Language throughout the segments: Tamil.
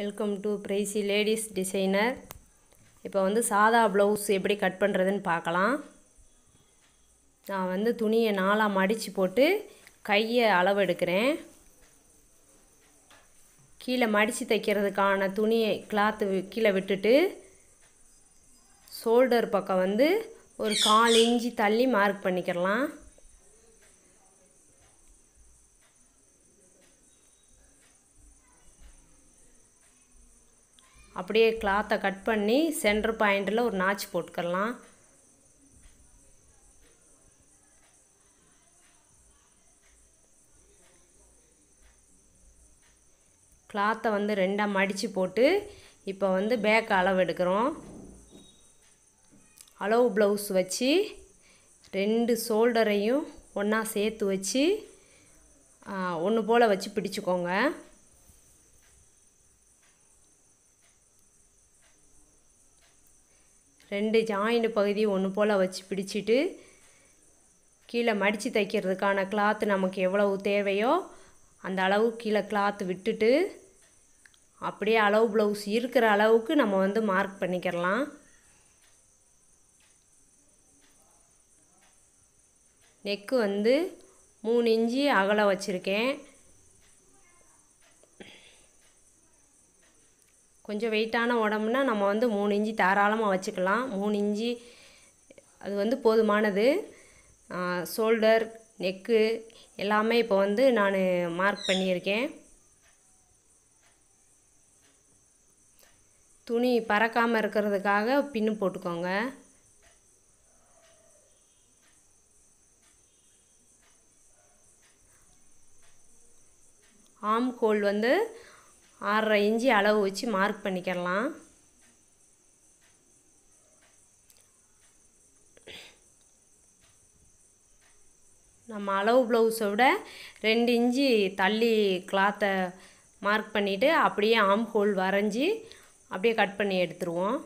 welcome to pricy ladies designer இப்போ வந்து சாதா ப்ளவுஸ் எப்படி கட் பண்ணுறதுன்னு பார்க்கலாம் நான் வந்து துணியை நாலாக மடித்து போட்டு கையை அளவு எடுக்கிறேன் கீழே மடித்து தைக்கிறதுக்கான துணியை கிளாத்து கீழே விட்டுட்டு ஷோல்டர் பக்கம் வந்து ஒரு கால் இஞ்சி தள்ளி மார்க் பண்ணிக்கிறலாம் அப்படியே கிளாத்தை கட் பண்ணி சென்டர் பாயிண்டில் ஒரு நாச்சு போட்டுக்கலாம் கிளாத்தை வந்து ரெண்டாக மடித்து போட்டு இப்போ வந்து பேக் அளவு எடுக்கிறோம் அளவு ப்ளவுஸ் வச்சு ரெண்டு ஷோல்டரையும் ஒன்றா சேர்த்து வச்சு ஒன்று போல் வச்சு பிடிச்சிக்கோங்க ரெண்டு ஜாயின் பகுதியும் ஒன்று போல் வச்சு பிடிச்சிட்டு கீழே மடித்து தைக்கிறதுக்கான கிளாத்து நமக்கு எவ்வளவு தேவையோ அந்த அளவு கீழே கிளாத்து விட்டுட்டு அப்படியே அளவு ப்ளவுஸ் இருக்கிற அளவுக்கு நம்ம வந்து மார்க் பண்ணிக்கிறலாம் நெக்கு வந்து மூணு இஞ்சி அகலை வச்சுருக்கேன் கொஞ்சம் வெயிட்டான உடம்புனா நம்ம வந்து மூணு இஞ்சி தாராளமாக வச்சுக்கலாம் மூணு இஞ்சி அது வந்து போதுமானது ஷோல்டர் நெக்கு எல்லாமே இப்போ வந்து நான் மார்க் பண்ணியிருக்கேன் துணி பறக்காமல் இருக்கிறதுக்காக பின்னு போட்டுக்கோங்க ஆம் கோல் வந்து ஆறரை இஞ்சி அளவு வச்சு மார்க் பண்ணிக்கிடலாம் நம்ம அளவு ப்ளவுஸை விட ரெண்டு இஞ்சி தள்ளி கிளாத்தை மார்க் பண்ணிவிட்டு அப்படியே ஆம் ஹோல் வரைஞ்சி அப்படியே கட் பண்ணி எடுத்துருவோம்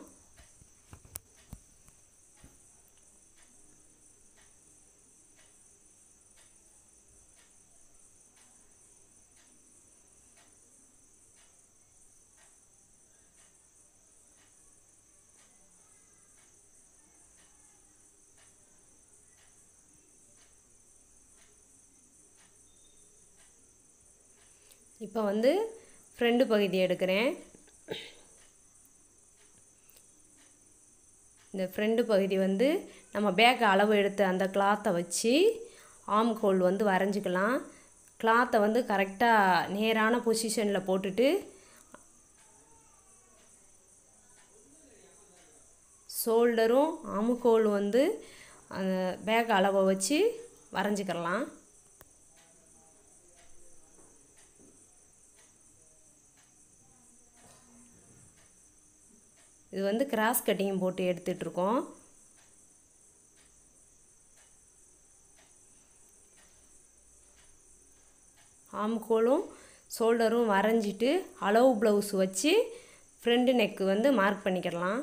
இப்போ வந்து ஃப்ரெண்டு பகுதி எடுக்கிறேன் இந்த ஃப்ரெண்டு பகுதி வந்து நம்ம பேக் அளவு எடுத்து அந்த கிளாத்தை வச்சு ஆம் கோல் வந்து வரைஞ்சிக்கலாம் கிளாத்தை வந்து கரெக்டாக நேரான பொசிஷனில் போட்டுட்டு ஷோல்டரும் ஆம் கோல் வந்து அந்த பேக் அளவை வச்சு வரைஞ்சிக்கிறலாம் இது வந்து கிராஸ் கட்டிங் போட்டு எடுத்துகிட்ருக்கோம் ஆம்கோலும் ஷோல்டரும் வரைஞ்சிட்டு அளவு ப்ளவுஸ் வச்சு ஃப்ரெண்டு நெக்கு வந்து மார்க் பண்ணிக்கிடலாம்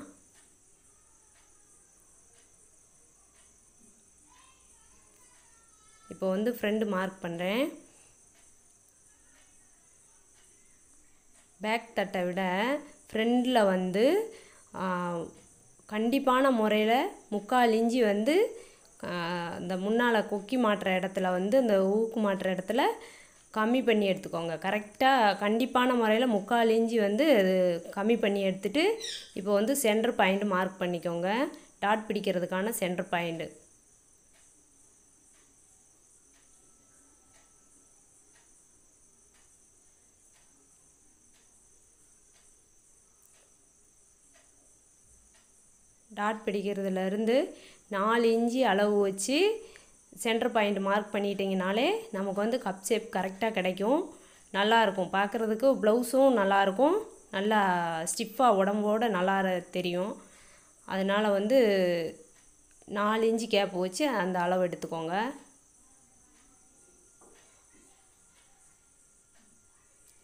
இப்போ வந்து ஃப்ரெண்டு மார்க் பண்ணுறேன் பேக் தட்டை விட ஃப்ரெண்டில் வந்து கண்டிப்பான முறையில் முக்கால் இஞ்சி வந்து இந்த முன்னால் கொக்கி மாட்டுற இடத்துல வந்து இந்த ஊக்கு மாட்டுற இடத்துல கம்மி பண்ணி எடுத்துக்கோங்க கரெக்டாக கண்டிப்பான முறையில் முக்கால் இஞ்சி வந்து அது கம்மி பண்ணி எடுத்துகிட்டு இப்போ வந்து சென்டர் பாயிண்ட் மார்க் பண்ணிக்கோங்க டாட் பிடிக்கிறதுக்கான சென்டர் பாயிண்ட்டு டாட் பிடிக்கிறதுலேருந்து நாலு இஞ்சி அளவு வச்சு சென்டர் பாயிண்ட் மார்க் பண்ணிட்டிங்கனாலே நமக்கு வந்து கப் ஷேப் கரெக்டாக கிடைக்கும் நல்லாயிருக்கும் பார்க்குறதுக்கு ப்ளவுஸும் நல்லாயிருக்கும் நல்லா ஸ்டிஃபாக உடம்போடு நல்லா தெரியும் அதனால் வந்து நாலு இஞ்சி கேப் வச்சு அந்த அளவு எடுத்துக்கோங்க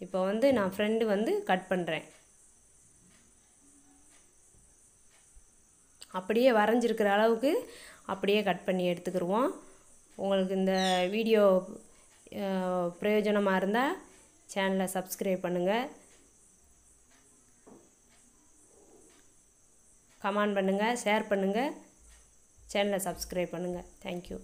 இப்போ வந்து நான் ஃப்ரெண்டு வந்து கட் பண்ணுறேன் அப்படியே வரைஞ்சிருக்கிற அளவுக்கு அப்படியே கட் பண்ணி எடுத்துக்கிடுவோம் உங்களுக்கு இந்த வீடியோ பிரயோஜனமாக இருந்தால் சேனலை சப்ஸ்கிரைப் பண்ணுங்கள் கமெண்ட் பண்ணுங்கள் ஷேர் பண்ணுங்கள் சேனலை சப்ஸ்கிரைப் பண்ணுங்கள் தேங்க்யூ